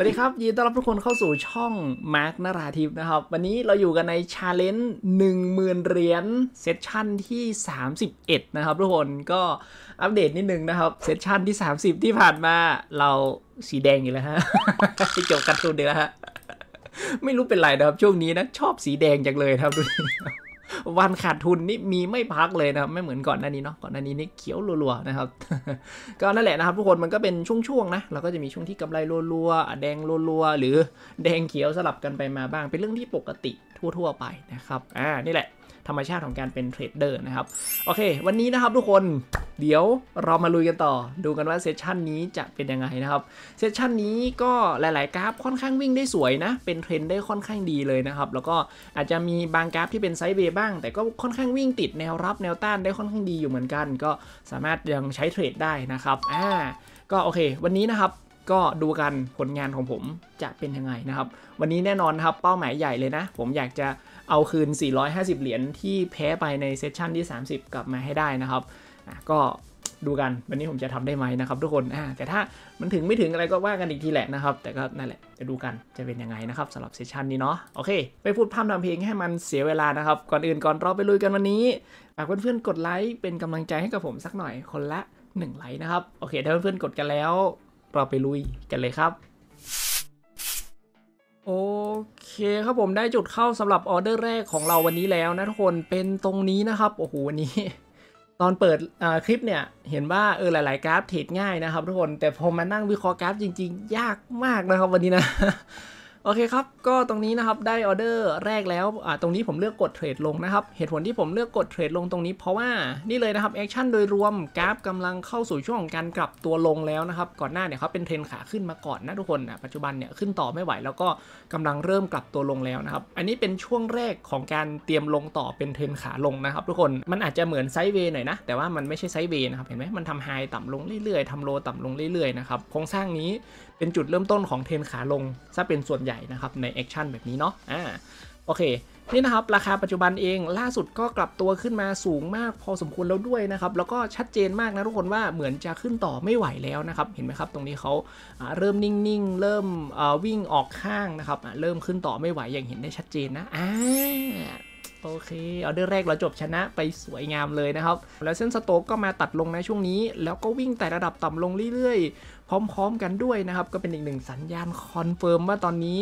สวัสดีครับ ยินดีต้อนรับทุกคนเข้าสู่ช่องมาร์กนราทิพย์นะครับ วันนี้เราอยู่กันในชาเลนจ์หนึ่งหมื่นเหรียญเซสชั่นที่ 31 นะครับ ทุกคนก็อัปเดตนิดนึงนะครับเซสชั่นที่ 30 ที่ผ่านมาเราสีแดงอยู่แล้วฮะที่จบกันตูนเดียวฮะ ไม่รู้เป็นไรนะครับ ช่วงนี้นะ ชอบสีแดงจังเลยครับทุกคนวันขาดทุนนี่มีไม่พักเลยนะครับ ไม่เหมือนก่อนหน้านี้เนาะก่อนหน้านี้นี่เขียวรัวๆนะครับก็นั่นแหละนะครับทุกคนมันก็เป็นช่วงๆนะเราก็จะมีช่วงที่กำไรรัวๆแดงรัวๆหรือ แดงเขียวสลับกันไปมาบ้าง เป็นเรื่องที่ปกติทั่ว ๆ ไปนะครับอ่านี่แหละธรรมชาติของการเป็นเทรดเดอร์นะครับโอเควันนี้นะครับทุกคนเดี๋ยวเรามาลุยกันต่อดูกันว่าเซสชันนี้จะเป็นยังไงนะครับเซสชันนี้ก็หลายๆกราฟค่อนข้างวิ่งได้สวยนะ เป็นเทรนด์ได้ค่อนข้างดีเลยนะครับ แล้วก็อาจจะมีบางกราฟที่เป็นไซด์เบย์บ้างแต่ก็ค่อนข้างวิ่งติดแนวรับแนวต้านได้ค่อนข้างดีอยู่เหมือนกัน ก็สามารถยังใช้เทรดได้นะครับอ่าก็โอเค วันนี้นะครับก็ดูกันผลงานของผมจะเป็นยังไงนะครับ วันนี้แน่นอนครับเป้าหมายใหญ่เลยนะ ผมอยากจะเอาคืน 450 เหรียญที่แพ้ไปในเซสชันที่ 30 กลับมาให้ได้นะครับ ก็ดูกันวันนี้ผมจะทำได้ไหมนะครับทุกคนแต่ถ้ามันถึงไม่ถึงอะไรก็ว่ากันอีกทีแหละนะครับ แต่ก็นั่นแหละจะดูกันจะเป็นยังไงนะครับสำหรับเซสชันนี้เนาะ โอเคไปพูดพร่ำทำเพลงให้มันเสียเวลานะครับ ก่อนอื่นก่อนเราไปลุยกันวันนี้ฝากเพื่อนๆกดไลค์เป็นกำลังใจให้กับผมสักหน่อยคนละ1ไลค์นะครับ โอเคถ้าเพื่อนๆกดกันแล้วเราไปลุยกันเลยครับโอเคครับผมได้จุดเข้าสำหรับออเดอร์แรกของเราวันนี้แล้วนะทุกคนเป็นตรงนี้นะครับโอ้โหวันนี้ ตอนเปิดคลิปเนี่ยเห็นว่าเออหลาย ๆกราฟเทรดง่ายนะครับทุกคนแต่พอมานั่งวิเคราะห์กราฟจริงๆ ยากมากนะครับวันนี้นะโอเคครับ ก็ตรงนี้นะครับได้ออเดอร์แรกแล้วอ่าตรงนี้ผมเลือกกดเทรดลงนะครับ เหตุผลที่ผมเลือกกดเทรดลงตรงนี้เพราะว่านี่เลยนะครับแอคชั่นโดยรวมกราฟกำลังเข้าสู่ช่วงของการกลับตัวลงแล้วนะครับก่อนหน้าเนี่ยเขาเป็นเทรนขาขึ้นมาก่อนนะทุกคนนะปัจจุบันเนี่ยขึ้นต่อไม่ไหว แล้วก็กำลังเริ่มกลับตัวลงแล้วนะครับอันนี้เป็นช่วงแรกของการเตรียมลงต่อเป็นเทรนขาลงนะครับทุกคนมันอาจจะเหมือนไซด์เวย์หน่อยนะแต่ว่ามันไม่ใช่ไซด์เวย์นะครับเห็นไหมมันทำไฮต่ำลงเรื่อยๆทำโลต่ำลงเรื่อยๆนะครับโครงสร้างนี้เป็นจุดเริ่มต้นของเทรนขาลงซะเป็นส่วนใหญ่ นะครับ ในแอคชั่นแบบนี้เนาะ อ่า โอเค นี่นะครับ ราคาปัจจุบันเอง ล่าสุดก็กลับตัวขึ้นมาสูงมากพอสมควรแล้วด้วยนะครับ แล้วก็ชัดเจนมากนะทุกคนว่าเหมือนจะขึ้นต่อไม่ไหวแล้วนะครับ เห็นไหมครับ ตรงนี้เขาเริ่มนิ่งๆ เริ่มวิ่งออกข้างนะครับเริ่มขึ้นต่อไม่ไหวอย่างเห็นได้ชัดเจนนะ อ่าโอเคออเดอร์แรกเราจบชนะไปสวยงามเลยนะครับ แล้วเส้นสโต๊กก็มาตัดลงในช่วงนี้ แล้วก็วิ่งแต่ระดับต่ำลงเรื่อยๆ พร้อม ๆกันด้วยนะครับ ก็เป็นอีกหนึ่งสัญญาณคอนเฟิร์มว่าตอนนี้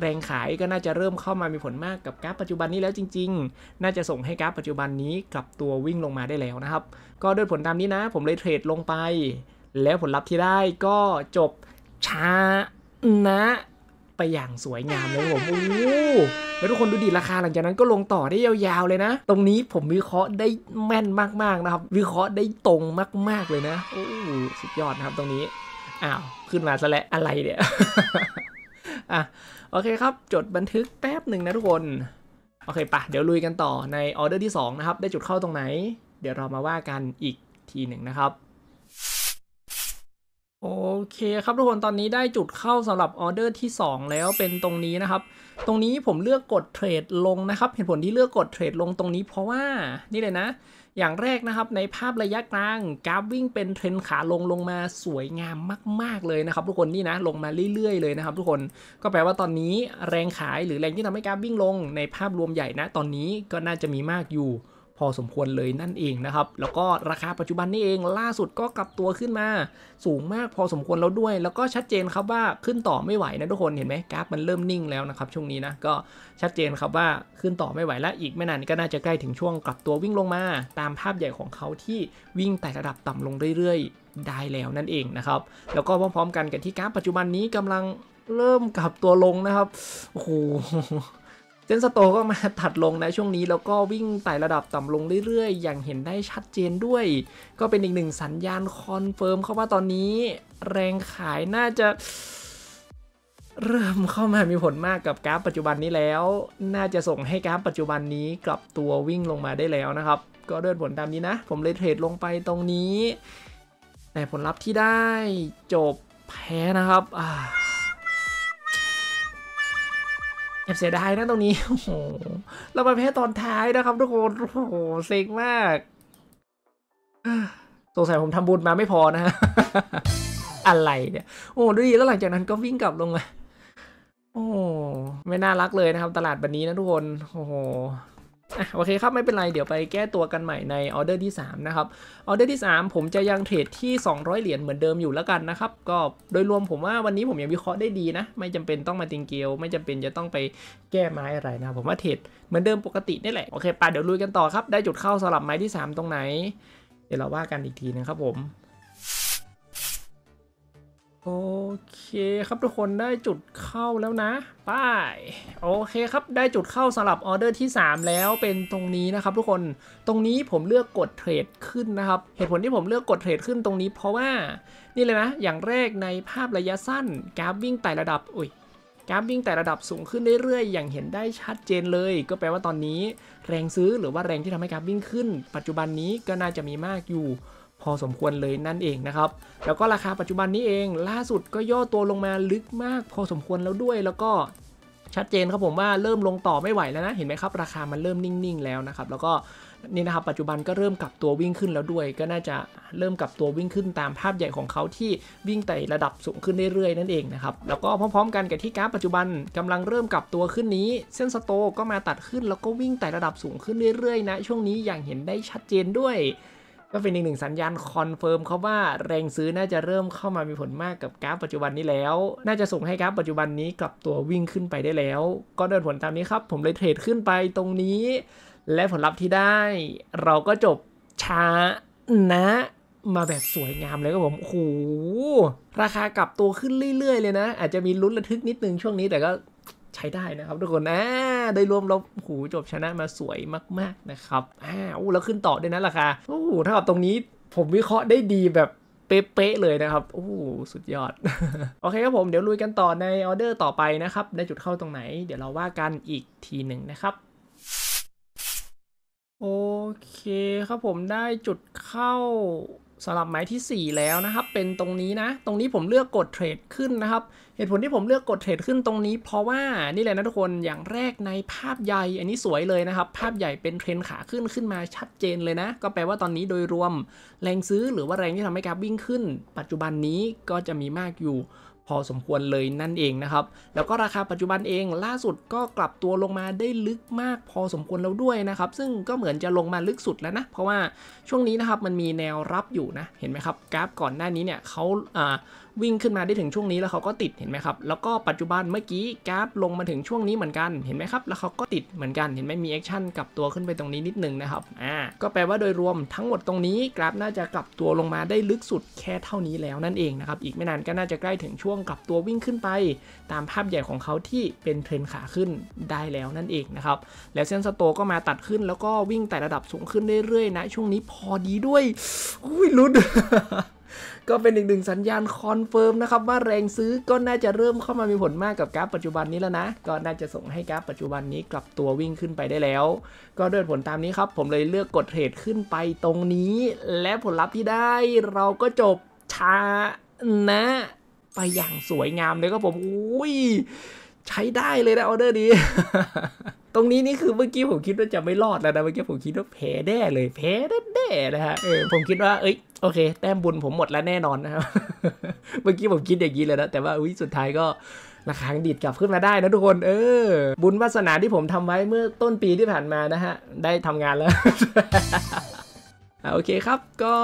แรงขายก็น่าจะเริ่มเข้ามามีผลมากกับกราฟปัจจุบันนี้แล้วจริงๆ น่าจะส่งให้กราฟปัจจุบันนี้ กลับตัววิ่งลงมาได้แล้วนะครับ ก็ด้วยผลตามนี้นะ ผมเลยเทรดลงไป แล้วผลลัพธ์ที่ได้ก็จบช้านะไปอย่างสวยงามเลยผมโอ้แล้วทุกคนดูดีราคาหลังจากนั้นก็ลงต่อได้ยาวๆเลยนะ ตรงนี้ผมวิเคราะห์ได้แม่นมาก ๆนะครับ วิเคราะห์ได้ตรงมาก ๆเลยนะ โอ้สุดยอดนะครับตรงนี้ อ้าว ขึ้นมาซะแล้วอะไรเนี่ยอ่ะโอเคครับ จดบันทึกแป๊บหนึ่งนะทุกคน โอเคปะเดี๋ยวลุยกันต่อในออเดอร์ที่2นะครับ ได้จุดเข้าตรงไหน เดี๋ยวเรามาว่ากันอีกทีหนึ่งนะครับโอเค ครับทุกคนตอนนี้ได้จุดเข้าสำหรับออเดอร์ที่ 2 แล้วเป็นตรงนี้นะครับตรงนี้ผมเลือกกดเทรดลงนะครับ เหตุผลที่เลือกกดเทรดลงตรงนี้ เพราะว่า นี่เลยนะ อย่างแรกนะครับในภาพระยะกลางกราฟวิ่งเป็นเทรนขาลงลงมาสวยงามมากๆเลยนะครับ ทุกคนนี่นะลงมาเรื่อยๆเลยนะครับ ทุกคนก็แปลว่าตอนนี้แรงขายหรือแรงที่ทำให้กราฟวิ่งลงในภาพรวมใหญ่นะ ตอนนี้ก็น่าจะมีมากอยู่พอสมควรเลยนั่นเองนะครับ แล้วก็ราคาปัจจุบันนี่เองล่าสุดก็กลับตัวขึ้นมา สูงมากพอสมควรแล้วด้วย แล้วก็ชัดเจนครับว่าขึ้นต่อไม่ไหวนะทุกคนเห็นไหมกราฟมันเริ่มนิ่งแล้วนะครับ ช่วงนี้นะก็ชัดเจนครับว่าขึ้นต่อไม่ไหวและอีกไม่นานก็น่าจะใกล้ถึงช่วงกลับตัววิ่งลงมาตามภาพใหญ่ของเขาที่วิ่งแต่ระดับต่ำลงเรื่อยๆ ได้แล้วนั่นเองนะครับแล้วก็พร้อมๆ กันกับที่กราฟปัจจุบันนี้กำลังเริ่มกลับตัวลงนะครับโอ้โหเซนสโตก็มาตัดลงนะช่วงนี้แล้วก็วิ่งไต่ระดับต่ำลงเรื่อยๆ อย่างเห็นได้ชัดเจนด้วย ก็เป็นอีกหนึ่งสัญญาณคอนเฟิร์มเข้าว่าตอนนี้ แรงขายน่าจะ เริ่มเข้ามามีผลมากกับกราฟปัจจุบันนี้แล้ว น่าจะส่งให้กราฟปัจจุบันนี้กลับตัววิ่งลงมาได้แล้วนะครับ ก็ด้วยผลตามนี้นะ ผมเลยเทรดลงไปตรงนี้แต่ผลลัพธ์ที่ได้จบแพ้นะครับ อ่าแอบเสียดายนะตรงนี้ โอ้โห เรามาแพ้ตอนท้ายนะครับทุกคน โอ้โหเซ็งมาก สงสัยผมทำบุญมาไม่พอนะฮะ อะไรเนี่ย โอ้ดูดี แล้วหลังจากนั้นก็วิ่งกลับลงมา โอ้ไม่น่ารักเลยนะครับตลาดแบบนี้นะทุกคน โอ้โหอ่ะโอเคครับไม่เป็นไรเดี๋ยวไปแก้ตัวกันใหม่ในออเดอร์ที่3นะครับออเดอร์ที่3 ผมจะยังเทรดที่ 200 เหรียญเหมือนเดิมอยู่แล้วกันนะครับก็โดยรวมผมว่าวันนี้ผมยังวิเคราะห์ได้ดีนะ ไม่จำเป็นต้องมาติงเกลไม่จำเป็นจะต้องไปแก้ไม้อะไรนะผมว่าเทรดเหมือนเดิมปกตินี่แหละ โอเคไปเดี๋ยวลุยกันต่อครับ ได้จุดเข้าสลับไม้ที่ 3 ตรงไหน เดี๋ยวเราว่ากันอีกทีนะครับผมโอเคครับทุกคนได้จุดเข้าแล้วนะ ป้าย โอเคครับได้จุดเข้าสำหรับออเดอร์ที่ 3 แล้วเป็นตรงนี้นะครับ ทุกคนตรงนี้ผมเลือกกดเทรดขึ้นนะครับเหตุผลที่ผมเลือกกดเทรดขึ้นตรงนี้ เพราะว่า นี่เลยนะ อย่างแรกในภาพระยะสั้นกราฟวิ่งไต่ระดับอุ้ยกราฟวิ่งแต่ระดับสูงขึ้นเรื่อยๆอย่างเห็นได้ชัดเจนเลย ก็แปลว่าตอนนี้แรงซื้อหรือว่าแรงที่ทำให้กราฟวิ่งขึ้น ปัจจุบันนี้ก็น่าจะมีมากอยู่พอสมควรเลยนั่นเองนะครับ แล้วก็ราคาปัจจุบันนี้เอง ล่าสุดก็ย่อตัวลงมาลึกมาก พอสมควรแล้วด้วยแล้วก็ชัดเจนครับผมว่าเริ่มลงต่อไม่ไหวแล้วนะเห็นไหมครับราคามันเริ่มนิ่งๆ แล้วนะครับ แล้วก็นี่นะครับปัจจุบันก็เริ่มกลับตัววิ่งขึ้นแล้วด้วย ก็น่าจะเริ่มกลับตัววิ่งขึ้นตามภาพใหญ่ของเขาที่วิ่งไต่ระดับสูงขึ้นเรื่อยๆนั่นเองนะครับแล้วก็พร้อมๆกันกับที่กราฟปัจจุบันกำลังเริ่มกลับตัวขึ้นนี้ เส้นสโตก็มาตัดขึ้นแล้วก็วิ่งไต่ระดับสูงขึ้นเรื่อยๆนะ ช่วงนี้อย่างเห็นได้ชัดเจนด้วยก็เป็นอีกหนึ่งสัญญาณคอนเฟิร์มเขาว่าแรงซื้อน่าจะเริ่มเข้ามามีผลมากกับกราฟปัจจุบันนี้แล้ว น่าจะส่งให้กราฟปัจจุบันนี้กลับตัววิ่งขึ้นไปได้แล้ว ก็เดินผลตามนี้ครับ ผมเลยเทรดขึ้นไปตรงนี้ และผลลัพธ์ที่ได้ เราก็จบช้านะ มาแบบสวยงามเลยครับผมโอ้โหราคากลับตัวขึ้นเรื่อยๆ เลยนะ อาจจะมีลุ้นระทึกนิดนึงช่วงนี้แต่ก็ใช้ได้นะครับทุกคนนะ5โดยรวมเราหูจบชนะมาสวยมาก ๆ นะครับอ้าวแล้วขึ้นต่อด้วยนะราคาโอ้โหถ้ากับตรงนี้ผมวิเคราะห์ได้ดีแบบเป๊ะเลยนะครับ โอ้ สุดยอด โอเคครับผมเดี๋ยวลุยกันต่อในออเดอร์ต่อไปนะครับในจุดเข้าตรงไหน เดี๋ยวเราว่ากันอีกทีหนึ่งนะครับ โอเค ครับผมได้จุดเข้าสำหรับหมายที่ 4 แล้วนะครับเป็นตรงนี้นะ ตรงนี้ผมเลือกกดเทรดขึ้นนะครับ เหตุผลที่ผมเลือกกดเทรดขึ้นตรงนี้ เพราะว่า นี่แหละนะทุกคนอย่างแรกในภาพใหญ่ อันนี้สวยเลยนะครับ ภาพใหญ่เป็นเทรนขาขึ้นขึ้นมาชัดเจนเลยนะ ก็แปลว่าตอนนี้โดยรวมแรงซื้อ หรือว่าแรงที่ทำให้กราฟวิ่งขึ้น ปัจจุบันนี้ก็จะมีมากอยู่พอสมควรเลยนั่นเองนะครับ แล้วก็ราคาปัจจุบันเองล่าสุดก็กลับตัวลงมาได้ลึกมากพอสมควรแล้วด้วยนะครับ ซึ่งก็เหมือนจะลงมาลึกสุดแล้วนะ เพราะว่าช่วงนี้นะครับมันมีแนวรับอยู่นะ เห็นไหมครับกราฟก่อนหน้านี้เนี่ยเขาอ่าวิ่งขึ้นมาได้ถึงช่วงนี้แล้วเขาก็ติดเห็นไหมครับ แล้วก็ปัจจุบันเมื่อกี้กราฟ ลงมาถึงช่วงนี้เหมือนกัน เห็นไหมครับ แล้วเขาก็ติดเหมือนกัน เห็นไหมมีแอคชั่นกลับตัวขึ้นไปตรงนี้นิดนึงนะครับ อ่าก็แปลว่าโดยรวมทั้งหมดตรงนี้กราฟน่าจะกลับตัวลงมาได้ลึกสุดแค่เท่านี้แล้วนั่นเองนะครับอีกไม่นานก็น่าจะใกล้ถึงช่วงงกลับตัววิ่งขึ้นไปตามภาพใหญ่ของเขาที่เป็นเทรนขาขึ้นได้แล้วนั่นเองนะครับแล้วเส้นสโต ก็มาตัดขึ้นแล้วก็วิ่งแต่ระดับสูงขึ้นเรื่อยๆนะ ช่วงนี้พอดีด้วยอุ้ย ลุ้นก็เป็นอีกหนึ่งสัญญาณคอนเฟิร์มนะครับว่าแรงซื้อก็น่าจะเริ่มเข้ามามีผลมากกับกราฟปัจจุบันนี้แล้วนะก็น่าจะส่งให้กราฟปัจจุบันนี้กลับตัววิ่งขึ้นไปได้แล้ว ก็ด้วยผลตามนี้ครับ ผมเลยเลือกกดเทรดขึ้นไปตรงนี้ และผลลัพธ์ที่ได้เราก็จบชานะไปอย่างสวยงามเลยครับผมอุ้ยใช้ได้เลย นะออเดอร์นี้ ตรงนี้นี่คือเมื่อกี้ผมคิดว่าจะไม่ รอดแล้วนะเมื่อกี้ผมคิดว่าแพ้แน่เลย แพ้แน่นะฮะเออผมคิดว่า เอ้ยโอเค แต้มบุญผมหมดแล้วแน่นอนนะครับเมื่อกี้ผมคิดอย่างนี้เลยนะแต่ว่าอุ้ยสุดท้ายก็ราคาดีดกลับขึ้นมาได้นะทุกคน เออ บุญวาสนาที่ผมทำไว้เมื่อต้นปีที่ผ่านมานะฮะได้ทำงานแล้วโอเคครับก็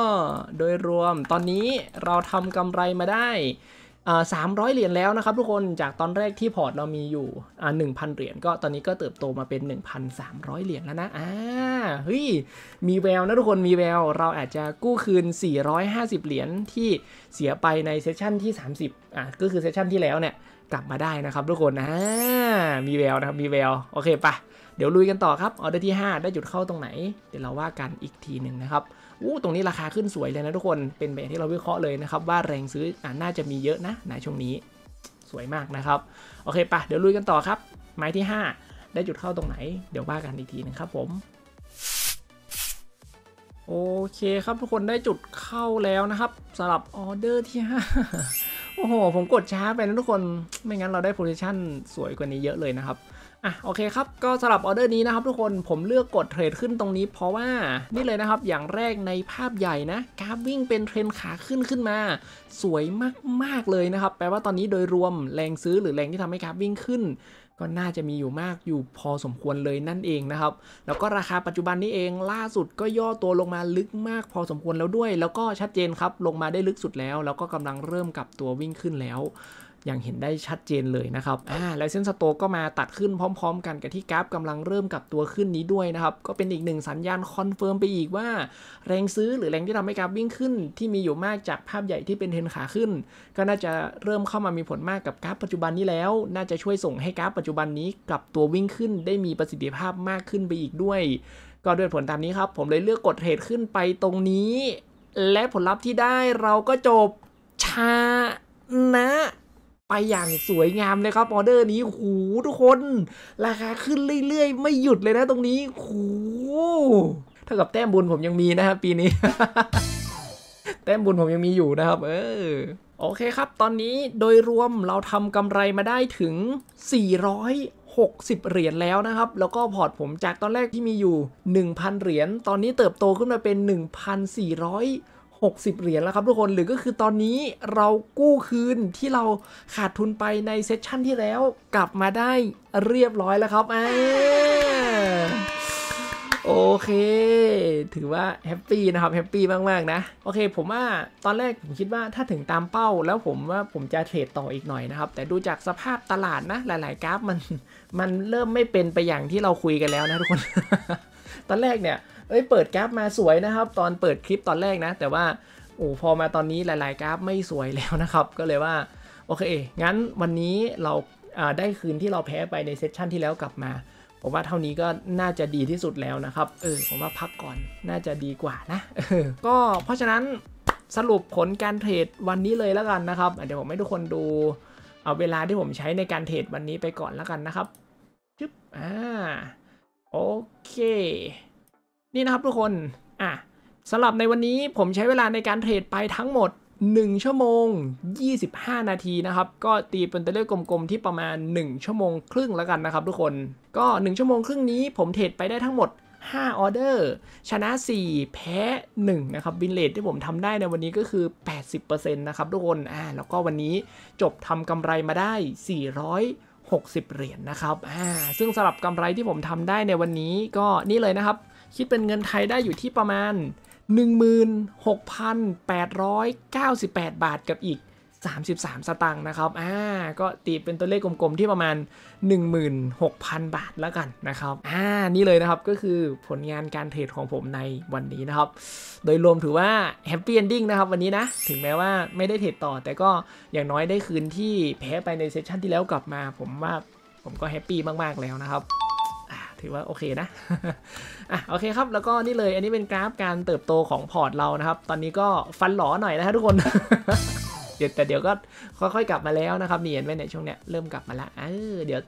โดยรวมตอนนี้เราทำกำไรมาได้สามร้อยเหรียญแล้วนะครับ ทุกคนจากตอนแรกที่พอร์ต เรามีอยู่หนึ่งพันเหรียญก็ตอนนี้ก็เติบโตมาเป็น 1,300 เหรียญแล้วนะ อ่า เฮ้ย มีแววนะทุกคน มีแวว เราอาจจะกู้คืน 450 เหรียญที่เสียไปในเซสชันที่ 30 อ่ะ ก็คือเซสชันที่แล้วเนี่ยกลับมาได้นะครับ ทุกคนนะมีแววนะครับมีแวว โอเคปะเดี๋ยวลุยกันต่อครับ ออเดอร์ที่ 5 ได้จุดเข้าตรงไหน เดี๋ยวเราว่ากันอีกทีหนึ่งนะครับอู้ตรงนี้ราคาขึ้นสวยเลยนะ ทุกคน เป็นแบบที่เราวิเคราะห์เลยนะครับ ว่าแรงซื้ออน่าจะมีเยอะนะในช่วงนี้ สวยมากนะครับ โอเคปะเดี๋ยวลุยกันต่อครับ ไม้ที่ 5 ได้จุดเข้าตรงไหน เดี๋ยวว่ากันอีกทีนึงครับ ผมโอเค ครับทุกคนได้จุดเข้าแล้วนะครับสำหรับออเดอร์ที่5โอ้โหผมกดช้าไปนะ ทุกคนไม่งั้นเราได้โพซิชันสวยกว่านี้เยอะเลยนะครับอ่ะโอเคครับก็สลับออเดอร์นี้นะครับทุกคนผมเลือกกดเทรดขึ้นตรงนี้ เพราะว่านี่เลยนะครับ อย่างแรกในภาพใหญ่นะกราฟวิ่งเป็นเทรนขาขึ้นขึ้นมา สวยมากๆ เลยนะครับแปลว่าตอนนี้โดยรวมแรงซื้อหรือแรงที่ทำให้กราฟวิ่งขึ้น ก็น่าจะมีอยู่มากอยู่พอสมควรเลยนั่นเองนะครับแล้วก็ราคาปัจจุบันนี้เองล่าสุดก็ย่อตัวลงมาลึกมากพอสมควรแล้วด้วย แล้วก็ชัดเจนครับลงมาได้ลึกสุดแล้ว แล้วก็กำลังเริ่มกลับตัววิ่งขึ้นแล้วอย่างเห็นได้ชัดเจนเลยนะครับอ่าแล้วเส้นสโตก็มาตัดขึ้นพร้อม ๆ กัน กับที่กราฟ กำลังเริ่มกับตัวขึ้นนี้ด้วยนะครับ ก็เป็นอีกหนึ่งสัญญาณคอนเฟิร์มไปอีกว่า แรงซื้อหรือแรงที่ทำให้กราฟวิ่งขึ้น ที่มีอยู่มากจากภาพใหญ่ที่เป็นเทนขาขึ้น ก็น่าจะเริ่มเข้ามามีผลมากกับกราฟปัจจุบันนี้แล้ว น่าจะช่วยส่งให้กราฟปัจจุบันนี้ กลับตัววิ่งขึ้นได้มีประสิทธิภาพมากขึ้นไปอีกด้วย ก็ด้วยผลตามนี้ครับ ผมเลยเลือกกดเทรดขึ้นไปตรงนี้ และผลลัพธ์ที่ได้เราก็จบชานะไปอย่างสวยงามเลยครับออเดอร์นี้หูทุกคน ราคาขึ้นเรื่อยๆไม่หยุดเลยนะตรงนี้หูถ้ากับแต้มบุญผมยังมีนะครับปีนี้ แต้มบุญผมยังมีอยู่นะครับ เออโอเคครับ ตอนนี้โดยรวมเราทำกำไรมาได้ถึง 460 เหรียญแล้วนะครับ แล้วก็พอร์ตผมจากตอนแรกที่มีอยู่ 1,000 เหรียญ ตอนนี้เติบโตขึ้นมาเป็น 1,400 60 เหรียญแล้วครับทุกคนหรือก็คือตอนนี้เรากู้คืนที่เราขาดทุนไปในเซสชั่นที่แล้วกลับมาได้เรียบร้อยแล้วครับอ่าโอเค ถือว่าแฮปปี้นะครับแฮปปี้มาก ๆ นะ โอเค ผมว่าตอนแรกผมคิดว่าถ้าถึงตามเป้าแล้วผมว่าผมจะเทรดต่ออีกหน่อยนะครับ แต่ดูจากสภาพตลาดนะหลายๆกราฟมันมันเริ่มไม่เป็นไปอย่างที่เราคุยกันแล้วนะทุกคน ตอนแรกเนี่ยเอ้ยเปิดกราฟมาสวยนะครับ ตอนเปิดคลิปตอนแรกนะ แต่ว่าโอ้พอมาตอนนี้หลาย ๆกราฟไม่สวยแล้วนะครับ ก็เลยว่าโอเค งั้นวันนี้เราได้คืนที่เราแพ้ไปในเซสชันที่แล้วกลับมาผมว่าเท่านี้ก็น่าจะดีที่สุดแล้วนะครับ เออผมว่าพักก่อนน่าจะดีกว่านะก็เพราะฉะนั้นสรุปผลการเทรดวันนี้เลยแล้วกันนะครับเดี๋ยวผมให้ทุกคนดูเอาเวลาที่ผมใช้ในการเทรดวันนี้ไปก่อนแล้วกันนะครับจึ๊บอ่าโอเคนี่นะครับทุกคน อ่ะสำหรับในวันนี้ผมใช้เวลาในการเทรดไปทั้งหมด 1 ชั่วโมง 25 นาทีนะครับ ก็ตีเป็นตัวเลขกลมๆ ที่ประมาณ 1 ชั่วโมงครึ่งแล้วกันนะครับ ทุกคน ก็ 1 ชั่วโมงครึ่งนี้ผมเทรดไปได้ทั้งหมด5ออเดอร์ชนะ 4 แพ้1นะครับวินเลทที่ผมทำได้ในวันนี้ก็คือ80%นะครับทุกคน อ่าแล้วก็วันนี้จบทำกำไรมาได้ 460 เหรียญนะครับ อ่าซึ่งสำหรับกำไรที่ผมทำได้ในวันนี้ก็นี่เลยนะครับคิดเป็นเงินไทยได้อยู่ที่ประมาณ 16,898 บาทกับอีก 33 สตางค์นะครับ อ่า ก็ตีเป็นตัวเลขกลมๆที่ประมาณ 16,000 บาทแล้วกันนะครับ อ่านี่เลยนะครับก็คือผลงานการเทรดของผมในวันนี้นะครับ โดยรวมถือว่าแฮปปี้เอนดิ้งนะครับวันนี้นะถึงแม้ว่าไม่ได้เทรดต่อแต่ก็อย่างน้อยได้คืนที่แพ้ไปในเซสชันที่แล้วกลับมา ผมว่าผมก็แฮปปี้มากๆแล้วนะครับถือว่าโอเคนะ อ่ะ โอเคครับ แล้วก็นี่เลย อันนี้เป็นกราฟการเติบโตของพอร์ตเรา นะครับ ตอนนี้ก็ฟันหลอหน่อยนะฮะทุกคน เดี๋ยวแต่เดี๋ยวก็ค่อยๆกลับมาแล้วนะครับนี่เห็นไหมเนี่ยช่วงเนี้ยเริ่มกลับมาละ เออเดี๋ยว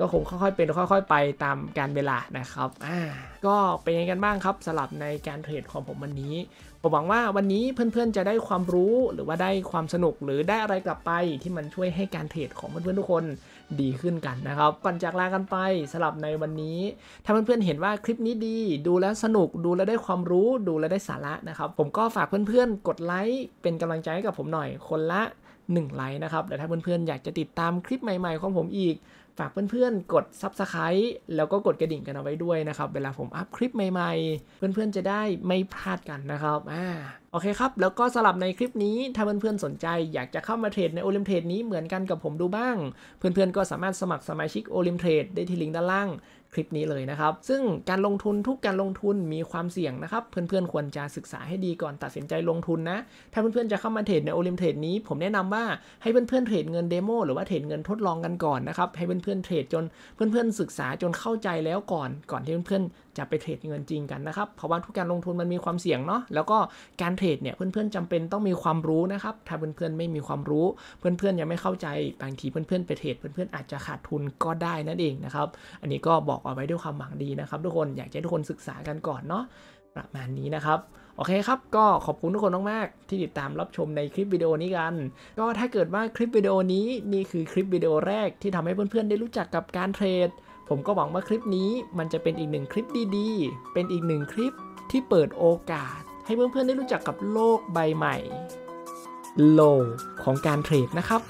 ก็คงค่อยๆเป็นค่อย ๆไปตามการเวลานะครับ อ่า ก็เป็นยังไงกันบ้างครับสลับในการเทรดของผมวันนี้ผมหวังว่าวันนี้เพื่อนๆจะได้ความรู้หรือว่าได้ความสนุกหรือได้อะไรกลับไปที่มันช่วยให้การเทรดของเพื่อนๆทุกคนดีขึ้นกันนะครับ ก่อนจากลากันไปสลับในวันนี้ ถ้าเพื่อนๆเห็นว่าคลิปนี้ดี ดูแล้วสนุก ดูแล้วได้ความรู้ ดูแล้วได้สาระนะครับผมก็ฝากเพื่อนๆ กดไลค์เป็นกำลังใจให้กับผมหน่อยคนละ1ไลค์นะครับแต่ถ้าเพื่อนๆอยากจะติดตามคลิปใหม่ ๆ ของผมอีกฝากเพื่อนๆกด Subscribe แล้วก็กดกระดิ่งกันเอาไว้ด้วยนะครับ เวลาผมอัพคลิปใหม่ๆ เพื่อนๆจะได้ไม่พลาดกันนะครับอ่าโอเคครับ แล้วก็สลับในคลิปนี้ถ้าเพื่อนๆสนใจอยากจะเข้ามาเทรดในโอลิมเทรดนี้เหมือนกันกับผมดูบ้าง เพื่อนๆก็สามารถสมัครสมาชิกโอลิมเทรดได้ที่ลิงก์ด้านล่างคลิปนี้เลยนะครับ ซึ่งการลงทุนทุกการลงทุนมีความเสี่ยงนะครับ เพื่อนๆ ควรจะศึกษาให้ดีก่อนตัดสินใจลงทุนนะ ถ้าเพื่อนๆ จะเข้ามาเทรดในโอลิมเทรดนี้ ผมแนะนำว่าให้เพื่อนๆเทรดเงินเดโมหรือว่าเทรดเงินทดลองกันก่อนนะครับ ให้เพื่อนๆเทรดจนเพื่อนๆศึกษาจนเข้าใจแล้วก่อนก่อนที่เพื่อนจะไปเทรดเงินจริงกันนะครับ เพราะว่าทุกการลงทุนมันมีความเสี่ยงเนาะ แล้วก็การเทรดเนี่ยเพื่อนๆ จำเป็นต้องมีความรู้นะครับ ถ้าเพื่อนๆไม่มีความรู้เพื่อนๆ ยังไม่เข้าใจบางทีเพื่อนๆไปเทรดเพื่อนๆอาจจะขาดทุนก็ได้นั่นเองนะครับ อันนี้ก็บอกเอาไว้ด้วยความหวังดีนะครับ ทุกคน อยากให้ทุกคนศึกษากันก่อนเนาะประมาณนี้นะครับ โอเคครับก็ขอบคุณทุกคนมากๆที่ติดตามรับชมในคลิปวิดีโอนี้กัน ก็ถ้าเกิดว่าคลิปวิดีโอนี้ นี่คือคลิปวิดีโอแรกที่ทำให้เพื่อนๆ ได้รู้จักกับการเทรดผมก็หวังว่าคลิปนี้มันจะเป็นอีกหนึ่งคลิปดีๆ เป็นอีกหนึ่งคลิปที่เปิดโอกาสให้เพื่อนๆได้รู้จักกับโลกใบใหม่โลกของการเทรดนะครับ